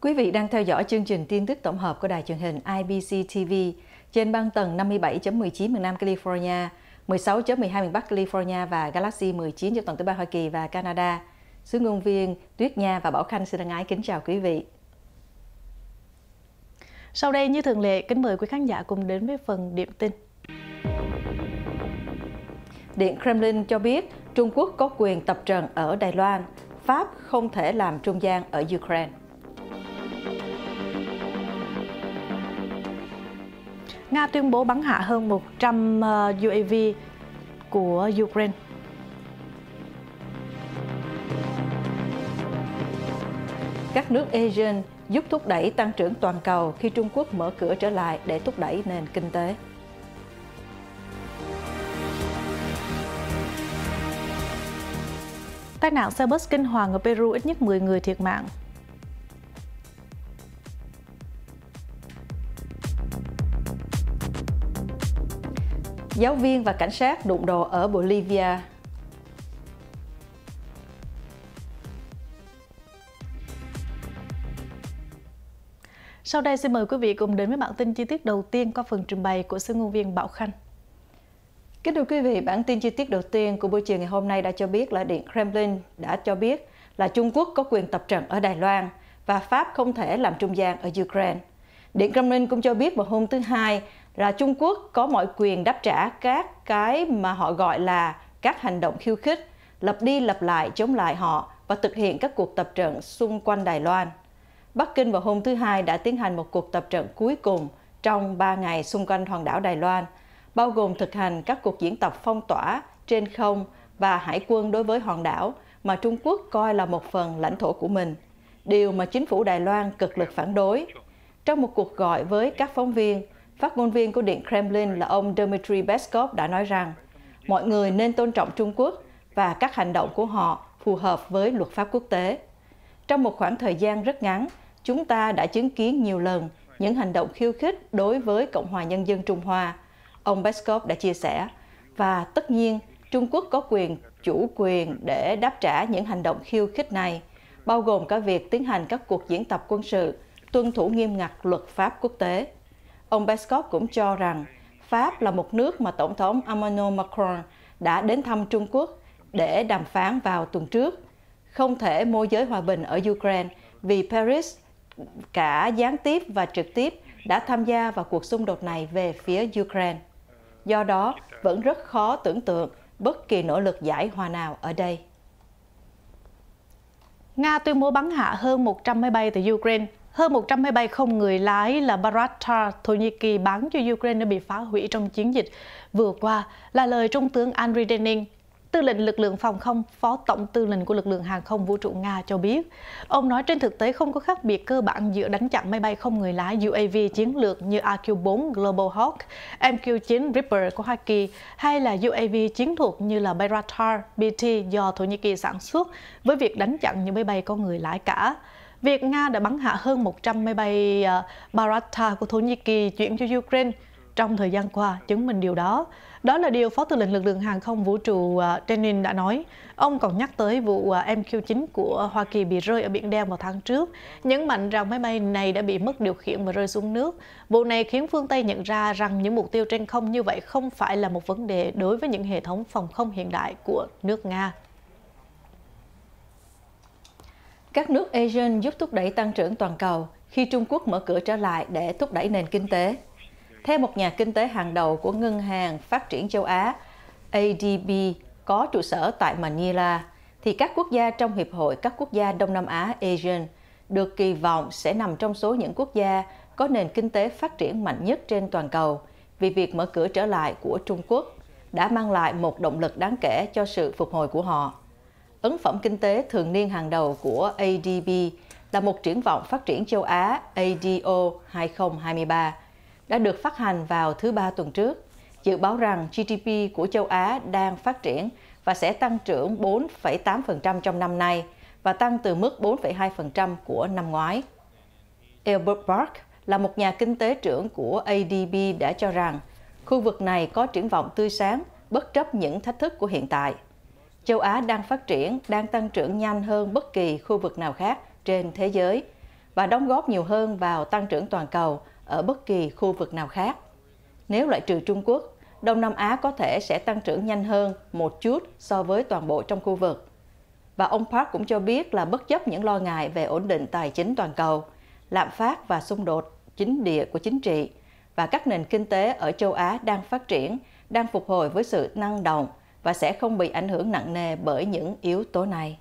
Quý vị đang theo dõi chương trình tin tức tổng hợp của đài truyền hình IBC TV trên băng tầng 57.19 miền Nam California, 16.12 miền Bắc California và Galaxy 19 cho toàn tiểu bang Hoa Kỳ và Canada. Sứ ngôn viên Tuyết Nha và Bảo Khanh xin thân ái kính chào quý vị. Sau đây như thường lệ, kính mời quý khán giả cùng đến với phần điểm tin. Điện Kremlin cho biết Trung Quốc có quyền tập trận ở Đài Loan, Pháp không thể làm trung gian ở Ukraine. Nga tuyên bố bắn hạ hơn 100 ờ, UAV của Ukraine. Các nước Asian giúp thúc đẩy tăng trưởng toàn cầu khi Trung Quốc mở cửa trở lại để thúc đẩy nền kinh tế. Tai nạn xe bus kinh hoàng ở Peru ít nhất 10 người thiệt mạng, Giáo viên và cảnh sát đụng độ ở Bolivia Sau đây xin mời quý vị cùng đến với bản tin chi tiết đầu tiên qua phần trình bày của sư ngôn viên Bảo Khanh. Kính thưa quý vị, bản tin chi tiết đầu tiên của buổi chiều ngày hôm nay đã cho biết là Điện Kremlin đã cho biết là Trung Quốc có quyền tập trận ở Đài Loan và Pháp không thể làm trung gian ở Ukraine. Điện Kremlin cũng cho biết vào hôm thứ Hai là Trung Quốc có mọi quyền đáp trả các cái mà họ gọi là các hành động khiêu khích, lập đi lập lại chống lại họ và thực hiện các cuộc tập trận xung quanh Đài Loan. Bắc Kinh vào hôm thứ Hai đã tiến hành một cuộc tập trận cuối cùng trong 3 ngày xung quanh Hoàng đảo Đài Loan, bao gồm thực hành các cuộc diễn tập phong tỏa trên không và hải quân đối với Hoàng đảo mà Trung Quốc coi là một phần lãnh thổ của mình, điều mà chính phủ Đài Loan cực lực phản đối. Trong một cuộc gọi với các phóng viên, Phát ngôn viên của Điện Kremlin là ông Dmitry Peskov đã nói rằng mọi người nên tôn trọng Trung Quốc và các hành động của họ phù hợp với luật pháp quốc tế. Trong một khoảng thời gian rất ngắn, chúng ta đã chứng kiến nhiều lần những hành động khiêu khích đối với Cộng hòa Nhân dân Trung Hoa, ông Peskov đã chia sẻ. Và tất nhiên, Trung Quốc có quyền chủ quyền để đáp trả những hành động khiêu khích này, bao gồm cả việc tiến hành các cuộc diễn tập quân sự, tuân thủ nghiêm ngặt luật pháp quốc tế. Ông Peskov cũng cho rằng Pháp là một nước mà Tổng thống Emmanuel Macron đã đến thăm Trung Quốc để đàm phán vào tuần trước. Không thể môi giới hòa bình ở Ukraine vì Paris cả gián tiếp và trực tiếp đã tham gia vào cuộc xung đột này về phía Ukraine. Do đó, vẫn rất khó tưởng tượng bất kỳ nỗ lực giải hòa nào ở đây. Nga tuyên bố bắn hạ hơn 100 máy bay từ Ukraine hơn 100 máy bay không người lái là Baratar Thổ Nhĩ Kỳ bán cho Ukraine đã bị phá hủy trong chiến dịch. Vừa qua là lời Trung tướng Andriy Denin, tư lệnh lực lượng phòng không, phó tổng tư lệnh của lực lượng hàng không vũ trụ Nga cho biết. Ông nói trên thực tế không có khác biệt cơ bản giữa đánh chặn máy bay không người lái UAV chiến lược như AQ-4 Global Hawk, MQ-9 Reaper của Hoa Kỳ hay là UAV chiến thuật như là Bayraktar BT do Thổ Nhĩ Kỳ sản xuất với việc đánh chặn những máy bay có người lái cả việc Nga đã bắn hạ hơn 100 máy bay ờ, Baratta của Thổ Nhĩ Kỳ chuyển cho Ukraine trong thời gian qua chứng minh điều đó. Đó là điều Phó Tư lệnh Lực lượng Hàng không Vũ trụ Denin ờ, đã nói. Ông còn nhắc tới vụ ờ, MQ-9 của Hoa Kỳ bị rơi ở Biển Đen vào tháng trước, nhấn mạnh rằng máy bay này đã bị mất điều khiển và rơi xuống nước. Vụ này khiến phương Tây nhận ra rằng những mục tiêu trên không như vậy không phải là một vấn đề đối với những hệ thống phòng không hiện đại của nước Nga. Các nước ASEAN giúp thúc đẩy tăng trưởng toàn cầu khi Trung Quốc mở cửa trở lại để thúc đẩy nền kinh tế. Theo một nhà kinh tế hàng đầu của Ngân hàng Phát triển Châu Á, ADB có trụ sở tại Manila, thì các quốc gia trong Hiệp hội các quốc gia Đông Nam Á ASEAN được kỳ vọng sẽ nằm trong số những quốc gia có nền kinh tế phát triển mạnh nhất trên toàn cầu vì việc mở cửa trở lại của Trung Quốc đã mang lại một động lực đáng kể cho sự phục hồi của họ ấn phẩm kinh tế thường niên hàng đầu của ADB là một triển vọng phát triển châu Á ADO 2023 đã được phát hành vào thứ ba tuần trước, dự báo rằng GDP của châu Á đang phát triển và sẽ tăng trưởng 4,8% trong năm nay và tăng từ mức 4,2% của năm ngoái. Albert Park là một nhà kinh tế trưởng của ADB đã cho rằng khu vực này có triển vọng tươi sáng bất chấp những thách thức của hiện tại châu Á đang phát triển, đang tăng trưởng nhanh hơn bất kỳ khu vực nào khác trên thế giới và đóng góp nhiều hơn vào tăng trưởng toàn cầu ở bất kỳ khu vực nào khác. Nếu loại trừ Trung Quốc, Đông Nam Á có thể sẽ tăng trưởng nhanh hơn một chút so với toàn bộ trong khu vực. Và ông Park cũng cho biết là bất chấp những lo ngại về ổn định tài chính toàn cầu, lạm phát và xung đột chính địa của chính trị, và các nền kinh tế ở châu Á đang phát triển, đang phục hồi với sự năng động, và sẽ không bị ảnh hưởng nặng nề bởi những yếu tố này.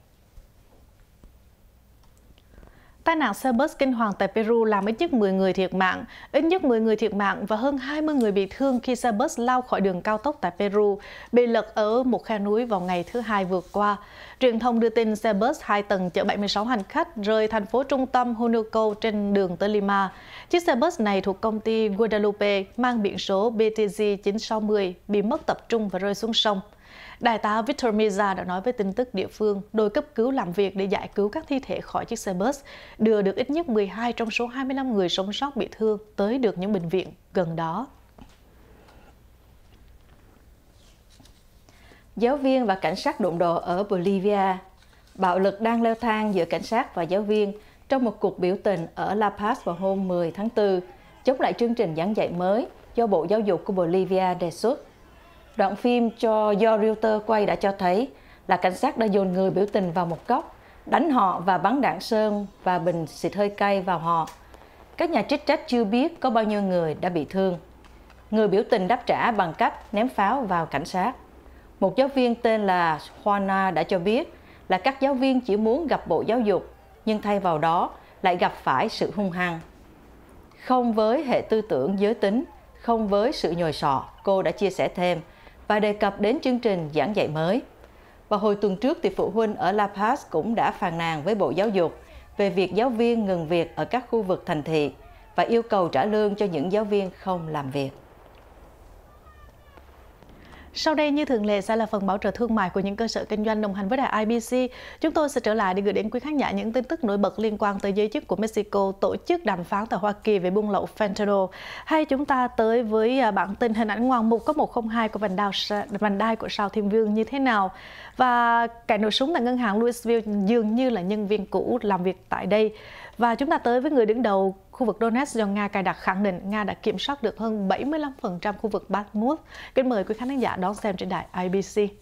Tai nạn xe bus kinh hoàng tại Peru làm ít nhất 10 người thiệt mạng, ít nhất 10 người thiệt mạng và hơn 20 người bị thương khi xe bus lao khỏi đường cao tốc tại Peru, bị lật ở một khe núi vào ngày thứ hai vừa qua. Truyền thông đưa tin xe bus 2 tầng chở 76 hành khách rời thành phố trung tâm Hunuco trên đường tới Lima. Chiếc xe bus này thuộc công ty Guadalupe mang biển số BTG 960 bị mất tập trung và rơi xuống sông. Đại tá Victor Meza đã nói với tin tức địa phương, đội cấp cứu làm việc để giải cứu các thi thể khỏi chiếc xe bus, đưa được ít nhất 12 trong số 25 người sống sót bị thương tới được những bệnh viện gần đó. Giáo viên và cảnh sát đụng độ ở Bolivia Bạo lực đang leo thang giữa cảnh sát và giáo viên trong một cuộc biểu tình ở La Paz vào hôm 10 tháng 4, chống lại chương trình giảng dạy mới do Bộ Giáo dục của Bolivia đề xuất Đoạn phim cho do Reuters quay đã cho thấy là cảnh sát đã dồn người biểu tình vào một góc, đánh họ và bắn đạn sơn và bình xịt hơi cay vào họ. Các nhà chức trách chưa biết có bao nhiêu người đã bị thương. Người biểu tình đáp trả bằng cách ném pháo vào cảnh sát. Một giáo viên tên là Juana đã cho biết là các giáo viên chỉ muốn gặp Bộ Giáo dục, nhưng thay vào đó lại gặp phải sự hung hăng. Không với hệ tư tưởng giới tính, không với sự nhồi sọ, cô đã chia sẻ thêm – và đề cập đến chương trình giảng dạy mới. Và hồi tuần trước thì phụ huynh ở La Paz cũng đã phàn nàn với Bộ Giáo dục về việc giáo viên ngừng việc ở các khu vực thành thị và yêu cầu trả lương cho những giáo viên không làm việc. Sau đây như thường lệ sẽ là phần bảo trợ thương mại của những cơ sở kinh doanh đồng hành với đài IBC. Chúng tôi sẽ trở lại để gửi đến quý khán giả những tin tức nổi bật liên quan tới giới chức của Mexico tổ chức đàm phán tại Hoa Kỳ về buôn lậu fentanyl. Hay chúng ta tới với à, bản tin hình ảnh ngoan mục có 102 của vành đai, vành đai của Sao Thiên Vương như thế nào. Và cái nổ súng tại ngân hàng Louisville dường như là nhân viên cũ làm việc tại đây. Và chúng ta tới với người đứng đầu khu vực Donetsk do Nga cài đặt khẳng định Nga đã kiểm soát được hơn 75% khu vực Bakhmut. Kính mời quý khán giả đón xem trên đài IBC.